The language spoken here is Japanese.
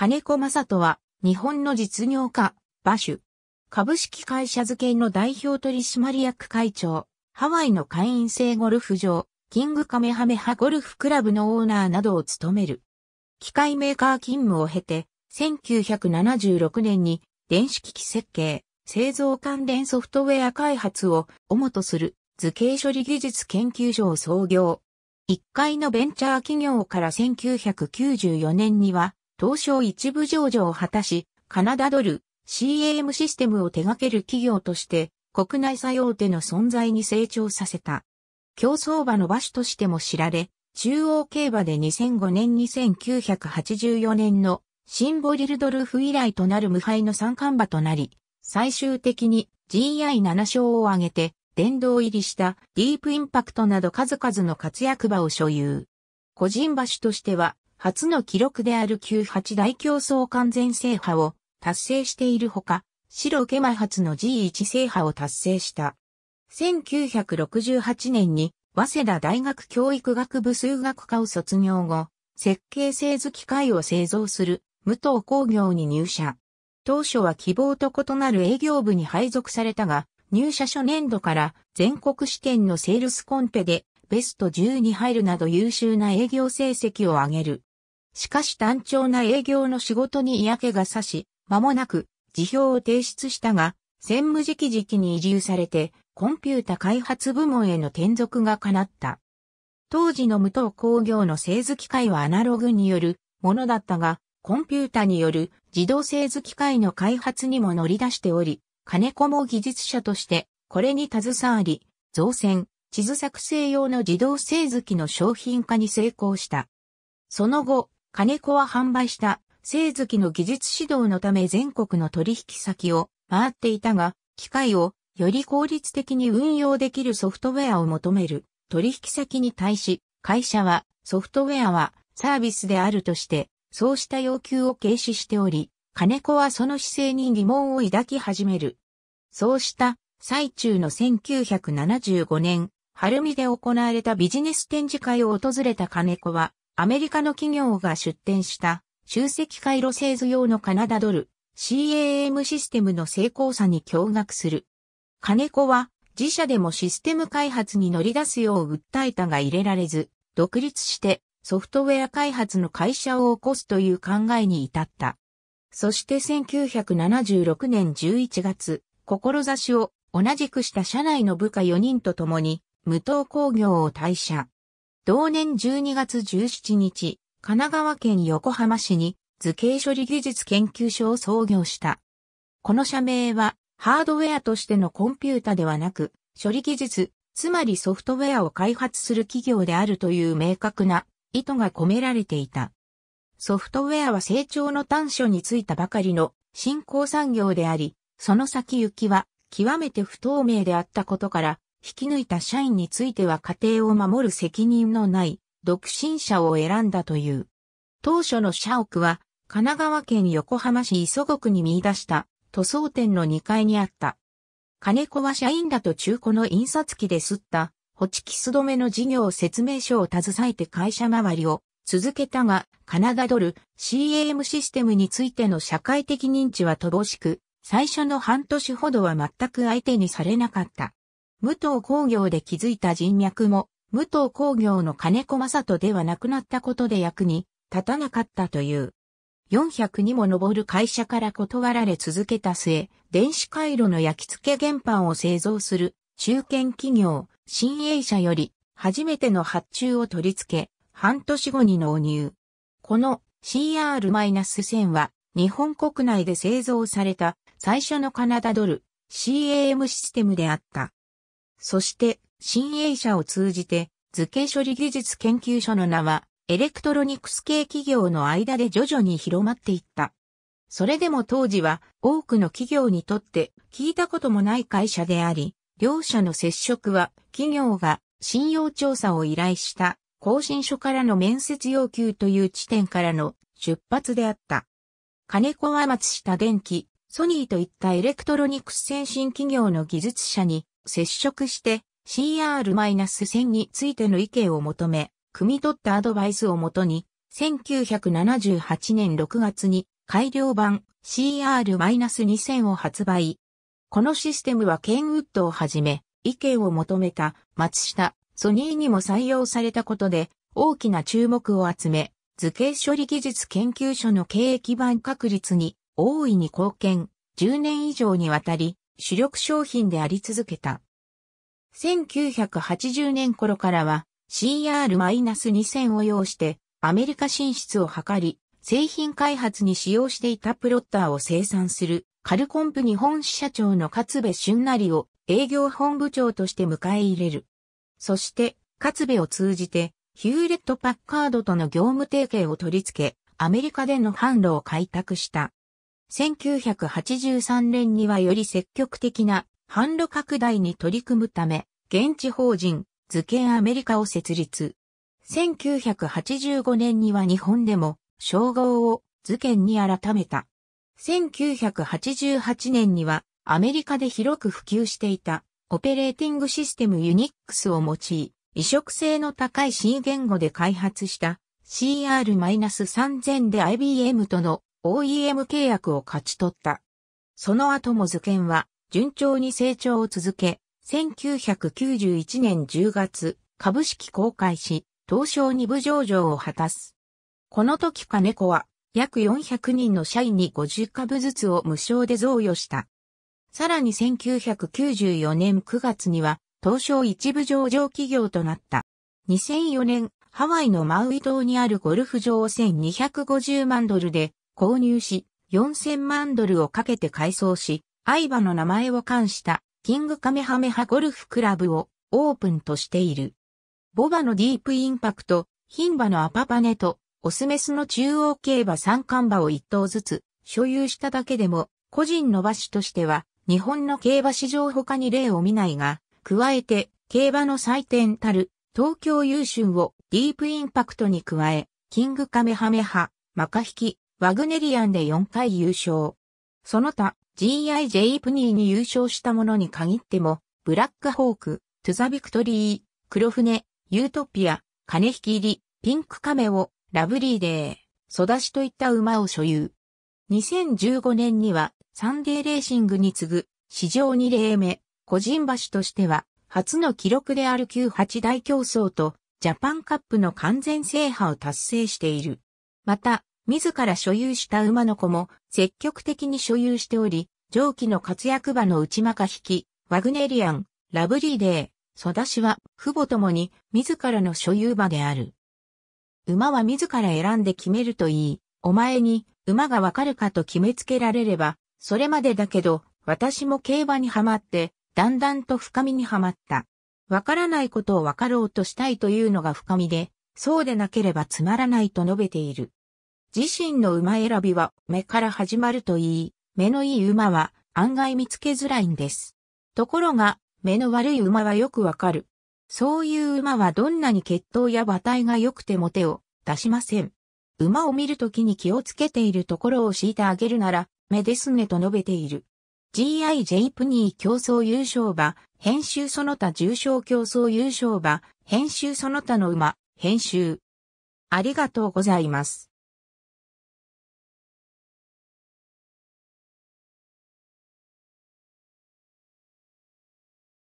金子正人は、日本の実業家、馬主。株式会社付けの代表取締役会長、ハワイの会員制ゴルフ場、キングカメハメハゴルフクラブのオーナーなどを務める。機械メーカー勤務を経て、1976年に電子機器設計、製造関連ソフトウェア開発を主とする図形処理技術研究所を創業。1階のベンチャー企業から1994年には東証一部上場を果たし、カナダドル、CAM システムを手掛ける企業として、国内最大手の存在に成長させた。競争馬の馬種としても知られ、中央競馬で2005年2984年のシンボリルドルフ以来となる無敗の三冠馬となり、最終的に GI7 勝を挙げて、殿堂入りしたディープインパクトなど数々の活躍馬を所有。個人馬主としては初の記録である98大競争完全制覇を達成しているほか、白受け前初の G1 制覇を達成した。1968年に、早稲田大学教育学部数学科を卒業後、設計製図機械を製造する武藤工業に入社。当初は希望と異なる営業部に配属されたが、入社初年度から全国試験のセールスコンペでベスト10に入るなど優秀な営業成績を上げる。しかし単調な営業の仕事に嫌気がさし、間もなく辞表を提出したが、専務時期時期に移住されて、コンピュータ開発部門への転属が叶った。当時の武藤工業の製図機械はアナログによるものだったが、コンピュータによる自動製図機械の開発にも乗り出しており、金子も技術者としてこれに携わり、造船、地図作成用の自動製図機の商品化に成功した。その後、金子は販売した製図機の技術指導のため全国の取引先を回っていたが、機械をより効率的に運用できるソフトウェアを求める取引先に対し、会社はソフトウェアはサービスであるとして、そうした要求を軽視しており、金子はその姿勢に疑問を抱き始める。そうした最中の1975年、晴海で行われたビジネス展示会を訪れた金子は、アメリカの企業が出展した集積回路製図用のカナダドル CAM システムの成功さに驚愕する。金子は自社でもシステム開発に乗り出すよう訴えたが入れられず、独立してソフトウェア開発の会社を起こすという考えに至った。そして1976年11月、志を同じくした社内の部下4人と共に、無党工業を退社。同年12月17日、神奈川県横浜市に図形処理技術研究所を創業した。この社名は、ハードウェアとしてのコンピュータではなく、処理技術、つまりソフトウェアを開発する企業であるという明確な意図が込められていた。ソフトウェアは成長の短所についたばかりの新興産業であり、その先行きは極めて不透明であったことから、引き抜いた社員については家庭を守る責任のない独身者を選んだという。当初の社屋は神奈川県横浜市磯国に見出した塗装店の2階にあった。金子は社員だと中古の印刷機で吸ったホチキス止めの事業説明書を携えて会社周りを続けたが、カナダドル CAM システムについての社会的認知は乏しく、最初の半年ほどは全く相手にされなかった。武藤工業で築いた人脈も、武藤工業の金子正人ではなくなったことで役に立たなかったという。400にも上る会社から断られ続けた末、電子回路の焼き付け原版を製造する中堅企業、新鋭社より初めての発注を取り付け、半年後に納入。この CR-1000 は日本国内で製造された最初のカナダドル CAM システムであった。そして、新鋭社を通じて、図形処理技術研究所の名は、エレクトロニクス系企業の間で徐々に広まっていった。それでも当時は多くの企業にとって聞いたこともない会社であり、両社の接触は企業が信用調査を依頼した更新書からの面接要求という地点からの出発であった。金子は松下電機、ソニーといったエレクトロニクス先進企業の技術者に接触して CR-1000 についての意見を求め、汲み取ったアドバイスをもとに、1978年6月に改良版 CR-2000 を発売。このシステムはケンウッドをはじめ、意見を求めた松下、ソニーにも採用されたことで大きな注目を集め、図形処理技術研究所の経営基盤確立に大いに貢献、10年以上にわたり主力商品であり続けた。1980年頃からは CR-2000 を要してアメリカ進出を図り、製品開発に使用していたプロッターを生産するカルコンプ日本支社長の勝部俊成を営業本部長として迎え入れる。そして、勝部を通じてヒューレット・パッカードとの業務提携を取り付け、アメリカでの販路を開拓した。1983年にはより積極的な販路拡大に取り組むため、現地法人、図形アメリカを設立。1985年には日本でも、称号を図形に改めた。1988年には、アメリカで広く普及していた、オペレーティングシステムユニックスを用い、移植性の高い C 言語で開発した CR-3000 で IBM との OEM 契約を勝ち取った。その後も図研は順調に成長を続け、1991年10月、株式公開し、東証2部上場を果たす。この時金子は約400人の社員に50株ずつを無償で贈与した。さらに1994年9月には東証一部上場企業となった。2004年、ハワイのマウイ島にあるゴルフ場を1250万ドルで購入し、4000万ドルをかけて改装し、イバの名前を冠したキングカメハメハゴルフクラブをオープンとしている。ボバのディープインパクト、ヒンバのアパパネと、オスメスの中央競馬三冠馬を一頭ずつ所有しただけでも、個人の馬種としては、日本の競馬市場他に例を見ないが、加えて、競馬の祭典たる、東京優秀をディープインパクトに加え、キングカメハメハ、マカヒキ、ワグネリアンで4回優勝。その他、GIJ プニーに優勝したものに限っても、ブラックホーク、トゥザビクトリー、黒船、ユートピア、金引き入り、ピンクカメオ、ラブリーデー、ソダシといった馬を所有。2015年には、サンデーレーシングに次ぐ、史上2例目、個人馬種としては、初の記録である9 8大競争と、ジャパンカップの完全制覇を達成している。また、自ら所有した馬の子も積極的に所有しており、上記の活躍馬の内幕引き、ワグネリアン、ラブリーデー、育ダは、父母ともに自らの所有馬である。馬は自ら選んで決めるといい、お前に馬がわかるかと決めつけられれば、それまでだけど、私も競馬にはまって、だんだんと深みにはまった。わからないことをわかろうとしたいというのが深みで、そうでなければつまらないと述べている。自身の馬選びは目から始まるといい、目のいい馬は案外見つけづらいんです。ところが、目の悪い馬はよくわかる。そういう馬はどんなに血統や馬体が良くても手を出しません。馬を見るときに気をつけているところを敷いてあげるなら、目ですねと述べている。GIJ プニー競争優勝馬、編集その他重賞競争優勝馬、編集その他の馬、編集。ありがとうございます。